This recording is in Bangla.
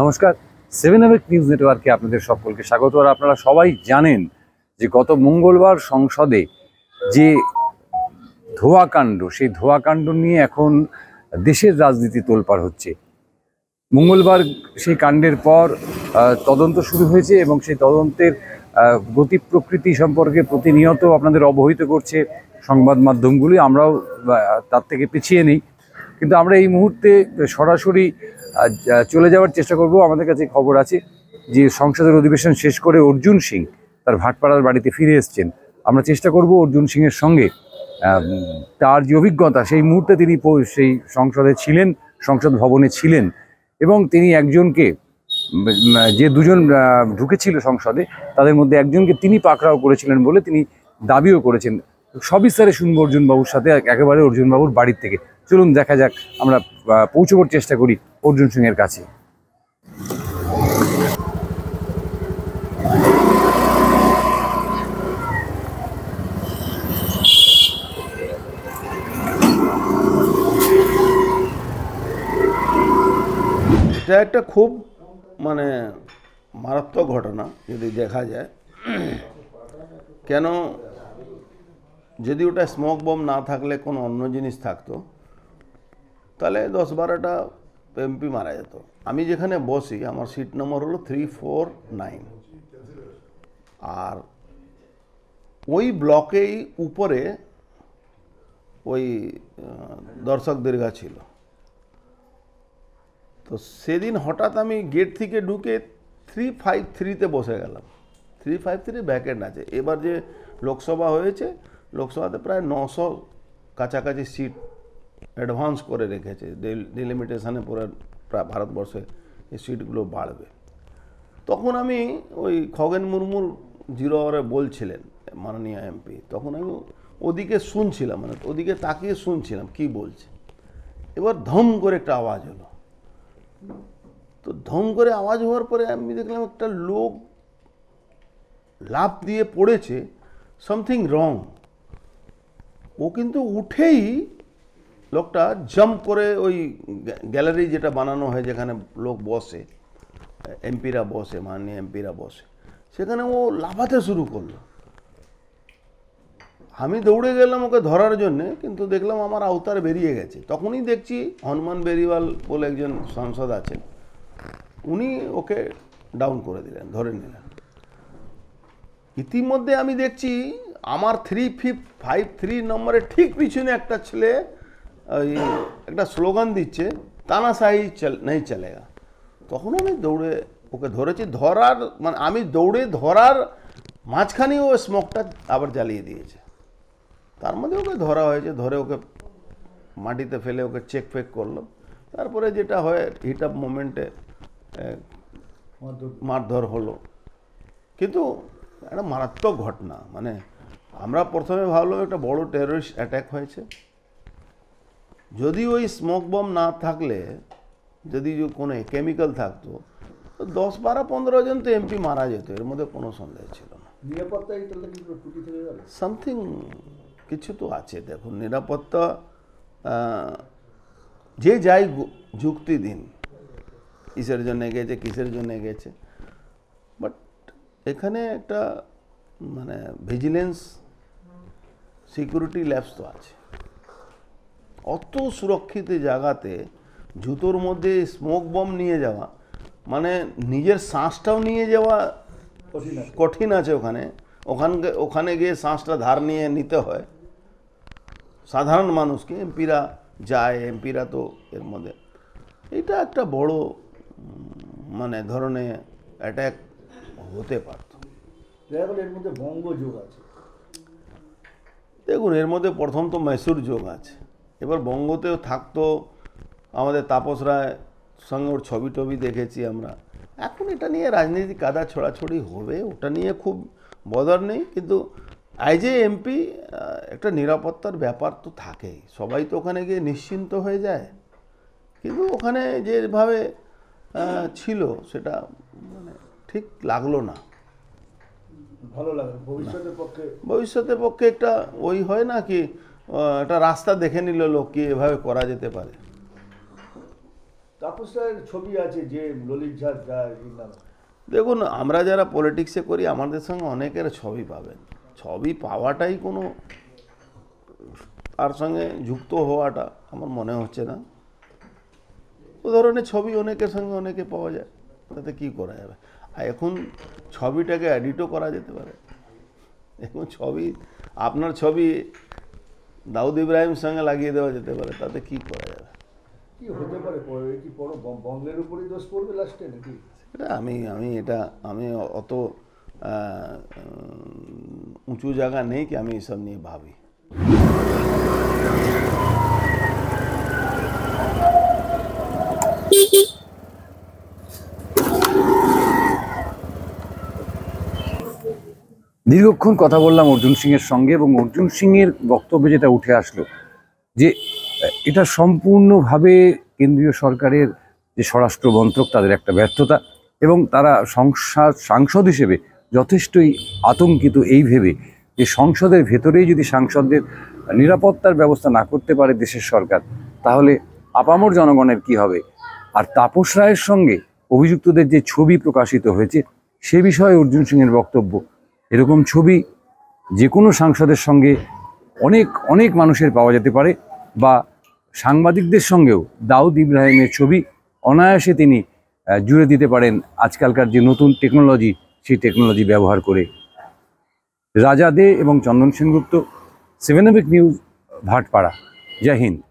নমস্কার সেভেন এভেক নিউজ নেটওয়ার্কে আপনাদের সকলকে স্বাগত আর আপনারা সবাই জানেন যে গত মঙ্গলবার সংসদে যে ধোয়াকাণ্ড সেই ধোয়াকাণ্ড নিয়ে এখন দেশের রাজনীতি তোলপাড় হচ্ছে মঙ্গলবার সেই কাণ্ডের পর তদন্ত শুরু হয়েছে এবং সেই তদন্তের গতি প্রকৃতি সম্পর্কে প্রতিনিয়ত আপনাদের অবহিত করছে সংবাদ মাধ্যমগুলি আমরাও তার থেকে পিছিয়ে নেই কিন্তু আমরা এই মুহূর্তে সরাসরি চলে যাওয়ার চেষ্টা করব আমাদের কাছে খবর আছে যে সংসদের অধিবেশন শেষ করে অর্জুন সিং তার ভাটপাড়ার বাড়িতে ফিরে এসছেন আমরা চেষ্টা করব অর্জুন সিংয়ের সঙ্গে তার যে অভিজ্ঞতা সেই মুহূর্তে তিনি সেই সংসদে ছিলেন সংসদ ভবনে ছিলেন এবং তিনি একজনকে যে দুজন ঢুকেছিল সংসদে তাদের মধ্যে একজনকে তিনি পাকড়াও করেছিলেন বলে তিনি দাবিও করেছেন সবিস্তারে শুনবো অর্জুনবাবুর সাথে একেবারে অর্জুনবাবুর বাড়ির থেকে চলুন দেখা যাক আমরা পৌঁছবার চেষ্টা করি অর্জুন সিং এর কাছে এটা একটা খুব মানে মারাত্মক ঘটনা যদি দেখা যায় কেন যদি ওটা স্মোক বম না থাকলে কোনো অন্য জিনিস থাকতো তাহলে দশ বারোটা এমপি মারা যেত আমি যেখানে বসি আমার সিট নম্বর হলো থ্রি ফোর নাইন আর ওই ব্লকেই উপরে ওই দর্শক দীর্ঘা ছিল তো সেদিন হঠাৎ আমি গেট থেকে ঢুকে থ্রি ফাইভ থ্রিতে বসে গেলাম থ্রি ফাইভ থ্রি ভ্যাকেন্ট আছে এবার যে লোকসভা হয়েছে লোকসভাতে প্রায় নশো কাছাকাছি সিট অ্যাডভান্স করে রেখেছে ডিলিমিটেশনে পুরো ভারতবর্ষে এই সিটগুলো বাড়বে তখন আমি ওই খগেন মুর্মুর জিরো আওয়ারে বলছিলেন মাননীয় এমপি তখন আমি ওদিকে শুনছিলাম মানে ওদিকে তাকিয়ে শুনছিলাম কি বলছে এবার ধম করে একটা আওয়াজ হলো তো ধম করে আওয়াজ হওয়ার পরে আমি দেখলাম একটা লোক লাভ দিয়ে পড়েছে সামথিং রং ও কিন্তু উঠেই লোকটা জাম্প করে ওই গ্যালারি যেটা বানানো হয় যেখানে লোক বসে এমপিরা বসে মাননীয় এমপিরা বসে সেখানে ও লাফাতে শুরু করলো আমি দৌড়ে গেলাম ওকে ধরার জন্যে কিন্তু দেখলাম আমার আওতার বেরিয়ে গেছে তখনই দেখছি হনুমান বেরিওয়াল বলে একজন সাংসদ আছেন উনি ওকে ডাউন করে দিলেন ধরে নিলেন ইতিমধ্যে আমি দেখছি আমার থ্রি ফিফ ফাইভ থ্রি নম্বরের ঠিক পিছনে একটা ছেলে ওই একটা স্লোগান দিচ্ছে তানাশাহি চল নেই চলেগা তখন আমি দৌড়ে ওকে ধরেছি ধরার মানে আমি দৌড়ে ধরার মাঝখানেই ও স্মোকটা আবার জ্বালিয়ে দিয়েছে তার মধ্যে ওকে ধরা হয়েছে ধরে ওকে মাটিতে ফেলে ওকে চেক ফেক করলো তারপরে যেটা হয় হিট আপ মোমেন্টে মারধর হলো কিন্তু একটা মারাত্মক ঘটনা মানে আমরা প্রথমে ভাবলাম একটা বড় টেররিস্ট অ্যাট্যাক হয়েছে যদি ওই স্মোক বম না থাকলে যদি কোনো কেমিক্যাল থাকতো তো দশ বারো পনেরো জন তো এমপি মারা যেত এর মধ্যে কোনো সন্দেহ ছিল না সামথিং কিছু তো আছে দেখুন নিরাপত্তা যে যাই যুক্তি দিন কিসের জন্য গেছে কিসের জন্য গেছে বাট এখানে একটা মানে ভিজিলেন্স সিকিউরিটি ল্যাবস তো আছে অত সুরক্ষিত জায়গাতে জুতোর মধ্যে স্মোক বম নিয়ে যাওয়া মানে নিজের শ্বাসটাও নিয়ে যাওয়া কঠিন আছে ওখানে ওখানকে ওখানে গিয়ে শ্বাসটা ধার নিয়ে নিতে হয় সাধারণ মানুষকে এমপিরা যায় এমপিরা তো এর মধ্যে এটা একটা বড় মানে ধরনের অ্যাট্যাক হতে পারত এর মধ্যে বঙ্গ আছে দেখুন এর মধ্যে প্রথম তো মাইসুর যোগ আছে এবার বঙ্গতেও থাকতো আমাদের তাপস রায় সঙ্গে ওর ছবি টবি দেখেছি আমরা এখন এটা নিয়ে রাজনীতি কাদা ছড়াছড়ি হবে ওটা নিয়ে খুব বদর নেই কিন্তু আই এ এমপি একটা নিরাপত্তার ব্যাপার তো থাকেই সবাই তো ওখানে গিয়ে নিশ্চিন্ত হয়ে যায় কিন্তু ওখানে যেভাবে ছিল সেটা মানে ঠিক লাগলো না ভালো লাগে ভবিষ্যতের পক্ষে ভবিষ্যতের পক্ষে একটা ওই হয় না কি একটা রাস্তা দেখে নিল লোক কি এভাবে করা যেতে পারে ছবি আছে যে ললিত দেখুন আমরা যারা পলিটিক্সে করি আমাদের সঙ্গে অনেকের ছবি পাবেন ছবি পাওয়াটাই কোনো তার সঙ্গে যুক্ত হওয়াটা আমার মনে হচ্ছে না ও ধরনের ছবি অনেকের সঙ্গে অনেকে পাওয়া যায় তাতে কি করা যাবে আর এখন ছবিটাকে এডিটও করা যেতে পারে এখন ছবি আপনার ছবি দাউদ ইব্রাহিম সঙ্গে লাগিয়ে দেওয়া যেতে পারে তাতে কি করা যাবে সেটা আমি আমি এটা আমি অত উঁচু জায়গা নেই কি আমি এসব নিয়ে ভাবি দীর্ঘক্ষণ কথা বললাম অর্জুন সিংয়ের সঙ্গে এবং অর্জুন সিংয়ের বক্তব্যে যেটা উঠে আসলো যে এটা সম্পূর্ণভাবে কেন্দ্রীয় সরকারের যে স্বরাষ্ট্র মন্ত্রক তাদের একটা ব্যর্থতা এবং তারা সংসদ সাংসদ হিসেবে যথেষ্টই আতঙ্কিত এই ভেবে যে সংসদের ভেতরেই যদি সাংসদদের নিরাপত্তার ব্যবস্থা না করতে পারে দেশের সরকার তাহলে আপামর জনগণের কি হবে আর তাপস রায়ের সঙ্গে অভিযুক্তদের যে ছবি প্রকাশিত হয়েছে সে বিষয়ে অর্জুন সিংয়ের বক্তব্য এরকম ছবি যে কোনো সাংসদের সঙ্গে অনেক অনেক মানুষের পাওয়া যেতে পারে বা সাংবাদিকদের সঙ্গেও দাউদ ইব্রাহিমের ছবি অনায়াসে তিনি জুড়ে দিতে পারেন আজকালকার যে নতুন টেকনোলজি সেই টেকনোলজি ব্যবহার করে রাজা দে এবং চন্দন সেনগুপ্ত সেভেন নিউজ ভাটপাড়া জয় হিন্দ